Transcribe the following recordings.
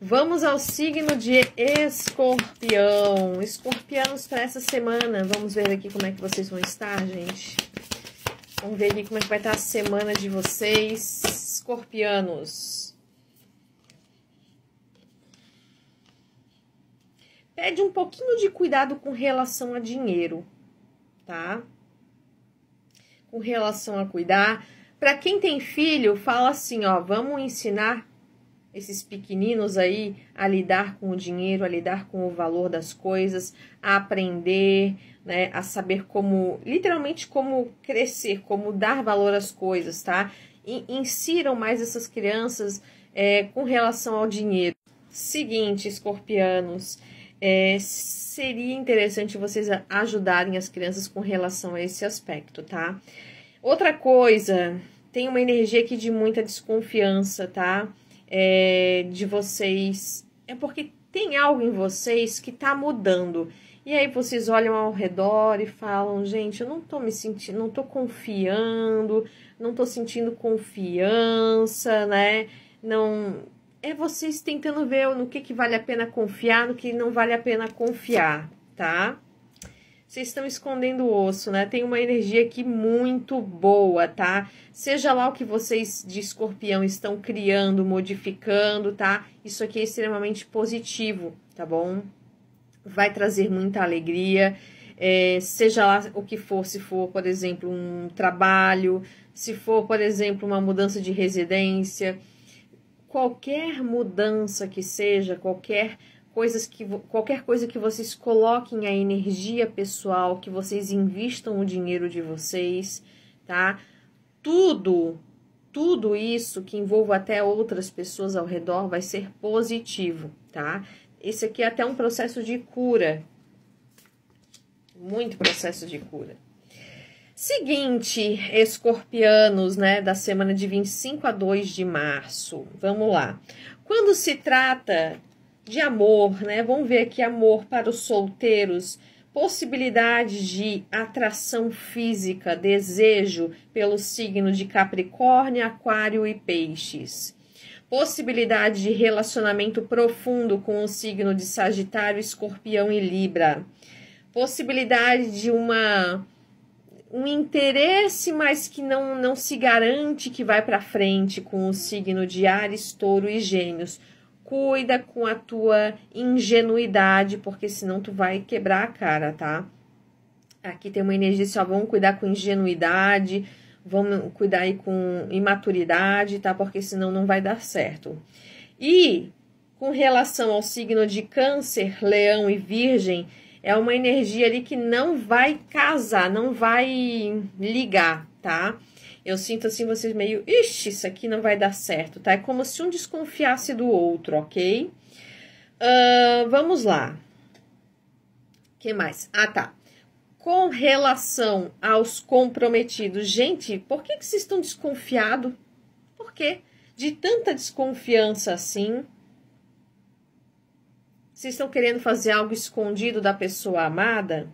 Vamos ao signo de escorpião. Escorpianos para essa semana. Vamos ver aqui como é que vocês vão estar, gente. Vamos ver aqui como é que vai estar a semana de vocês, escorpianos. Pede um pouquinho de cuidado com relação a dinheiro, tá? Com relação a cuidar. Para quem tem filho, fala assim, ó, vamos ensinar esses pequeninos aí a lidar com o dinheiro, a lidar com o valor das coisas, a aprender, né, a saber como, literalmente como crescer, como dar valor às coisas, tá? E insiram mais essas crianças é, com relação ao dinheiro. Seguinte, escorpianos, é, seria interessante vocês ajudarem as crianças com relação a esse aspecto, tá? Outra coisa, tem uma energia aqui de muita desconfiança, tá? é, de vocês. É porque tem algo em vocês que está mudando. E aí vocês olham ao redor e falam, gente, eu não tô me sentindo, não tô confiando, não tô sentindo confiança, né? Não é vocês tentando ver no que que vale a pena confiar, no que não vale a pena confiar, tá? vocês estão escondendo o osso, né? Tem uma energia aqui muito boa, tá? Seja lá o que vocês de escorpião estão criando, modificando, tá? Isso aqui é extremamente positivo, tá bom? Vai trazer muita alegria. É, seja lá o que for, se for, por exemplo, um trabalho, se for, por exemplo, uma mudança de residência, qualquer mudança que seja, qualquer coisas que qualquer coisa que vocês coloquem a energia pessoal, que vocês investam o dinheiro de vocês, tá? Tudo, tudo isso que envolva até outras pessoas ao redor vai ser positivo, tá? Esse aqui é até um processo de cura. Muito processo de cura. Seguinte, escorpianos, né, da semana de 25 a 2 de março. Vamos lá. Quando se trata de amor, né? Vamos ver aqui amor para os solteiros, possibilidade de atração física, desejo pelo signo de Capricórnio, Aquário e Peixes. Possibilidade de relacionamento profundo com o signo de Sagitário, Escorpião e Libra. Possibilidade de uma um interesse, mas que não, não se garante que vai para frente com o signo de Ares, Touro e Gêmeos. Cuida com a tua ingenuidade, porque senão tu vai quebrar a cara, tá? Aqui tem uma energia assim, ó, vamos cuidar com ingenuidade, vamos cuidar aí com imaturidade, tá? Porque senão não vai dar certo. E com relação ao signo de Câncer, Leão e Virgem, é uma energia ali que não vai casar, não vai ligar, tá? Eu sinto assim vocês meio, ixi, isso aqui não vai dar certo, tá? É como se um desconfiasse do outro, ok? Uh, vamos lá. O que mais? Ah, tá. Com relação aos comprometidos, gente, por que, que vocês estão desconfiados? Por quê? De tanta desconfiança assim? Vocês estão querendo fazer algo escondido da pessoa amada?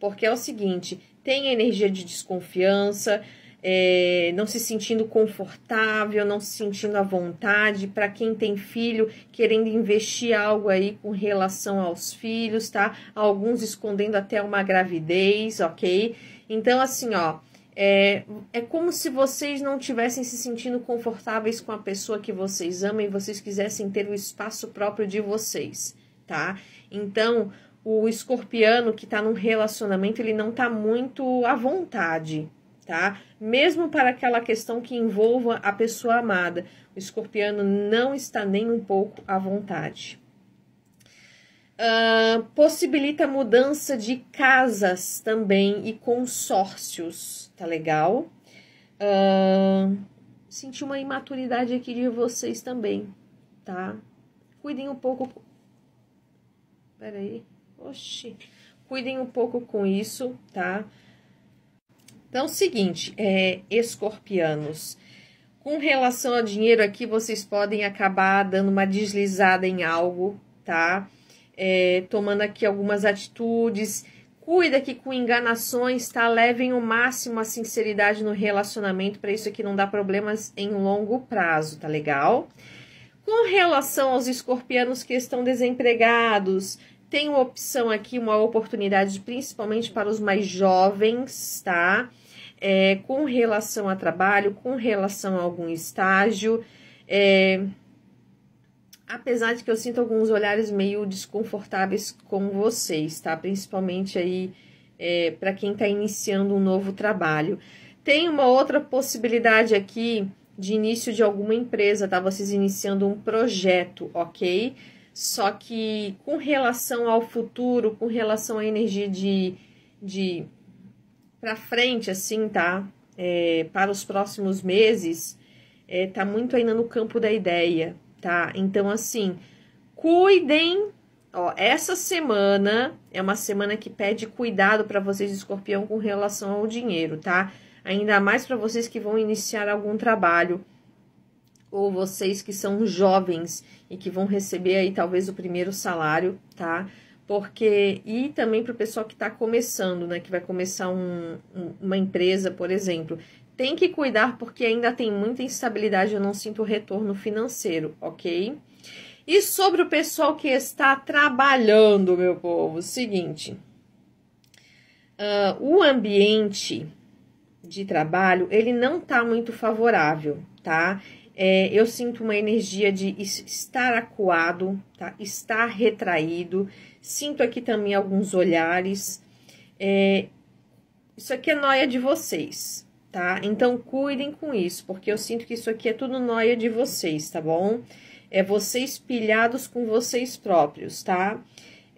Porque é o seguinte: tem energia de desconfiança, é, não se sentindo confortável, não se sentindo à vontade, para quem tem filho, querendo investir algo aí com relação aos filhos, tá? Alguns escondendo até uma gravidez, ok? Então, assim, ó. É, é como se vocês não tivessem se sentindo confortáveis com a pessoa que vocês amam e vocês quisessem ter o espaço próprio de vocês, tá? Então, o escorpiano que tá num relacionamento, ele não tá muito à vontade, tá? Mesmo para aquela questão que envolva a pessoa amada, o escorpiano não está nem um pouco à vontade. Uh, possibilita mudança de casas também e consórcios, tá legal? Uh, senti uma imaturidade aqui de vocês também, tá? Cuidem um pouco. Peraí. Oxi. Cuidem um pouco com isso, tá? Então, seguinte, é, escorpianos, com relação a dinheiro aqui, vocês podem acabar dando uma deslizada em algo, tá? É, tomando aqui algumas atitudes. Cuida que com enganações, tá? Levem o máximo a sinceridade no relacionamento, para isso aqui não dar problemas em longo prazo, tá legal? Com relação aos escorpianos que estão desempregados, tem uma opção aqui, uma oportunidade, principalmente para os mais jovens, tá? é, com relação a trabalho, com relação a algum estágio. É, apesar de que eu sinto alguns olhares meio desconfortáveis com vocês, tá? Principalmente aí é, para quem está iniciando um novo trabalho. Tem uma outra possibilidade aqui de início de alguma empresa, tá? Vocês iniciando um projeto, ok? Só que com relação ao futuro, com relação à energia de, de para frente, assim, tá? É, para os próximos meses, é, tá muito ainda no campo da ideia, tá? Então, assim, cuidem. Ó, essa semana é uma semana que pede cuidado para vocês, escorpião, com relação ao dinheiro, tá? Ainda mais para vocês que vão iniciar algum trabalho ou vocês que são jovens e que vão receber aí talvez o primeiro salário, tá? porque e também para o pessoal que está começando, né, que vai começar um, uma empresa, por exemplo, tem que cuidar porque ainda tem muita instabilidade, eu não sinto retorno financeiro, ok? E sobre o pessoal que está trabalhando, meu povo, seguinte, uh, o ambiente de trabalho ele não está muito favorável, tá? É, eu sinto uma energia de estar acuado, tá? estar retraído, Sinto aqui também alguns olhares. É, isso aqui é noia de vocês, tá? Então cuidem com isso, porque eu sinto que isso aqui é tudo noia de vocês, tá bom? É vocês pilhados com vocês próprios, tá?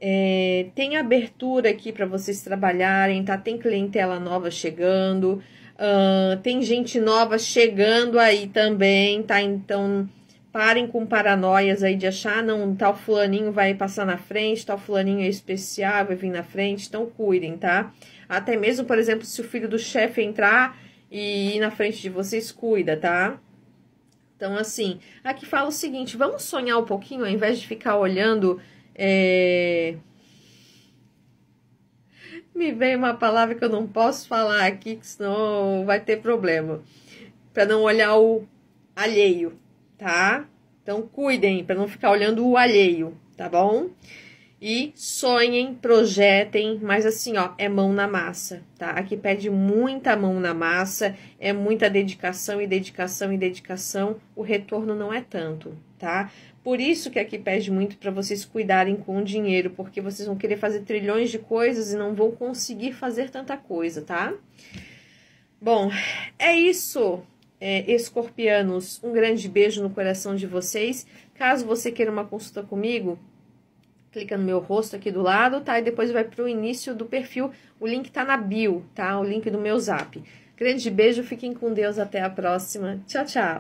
É, tem abertura aqui para vocês trabalharem, tá? Tem clientela nova chegando, uh, tem gente nova chegando aí também, tá? Então Parem com paranoias aí de achar, não, tal fulaninho vai passar na frente, tal fulaninho é especial, vai vir na frente, então cuidem, tá? Até mesmo, por exemplo, se o filho do chefe entrar e ir na frente de vocês, cuida, tá? Então, assim, aqui fala o seguinte, vamos sonhar um pouquinho, ao invés de ficar olhando... É... Me veio uma palavra que eu não posso falar aqui, que senão vai ter problema. Para não olhar o alheio, tá? Então cuidem para não ficar olhando o alheio, tá bom? E sonhem, projetem, mas assim, ó, é mão na massa, tá? Aqui pede muita mão na massa, é muita dedicação e dedicação e dedicação, o retorno não é tanto, tá? Por isso que aqui pede muito para vocês cuidarem com o dinheiro, porque vocês vão querer fazer trilhões de coisas e não vão conseguir fazer tanta coisa, tá? Bom, é isso é, escorpianos, um grande beijo no coração de vocês. Caso você queira uma consulta comigo, clica no meu rosto aqui do lado, tá? E depois vai para o início do perfil. O link tá na bio, tá? O link do meu zap. Grande beijo, fiquem com Deus, até a próxima. Tchau, tchau!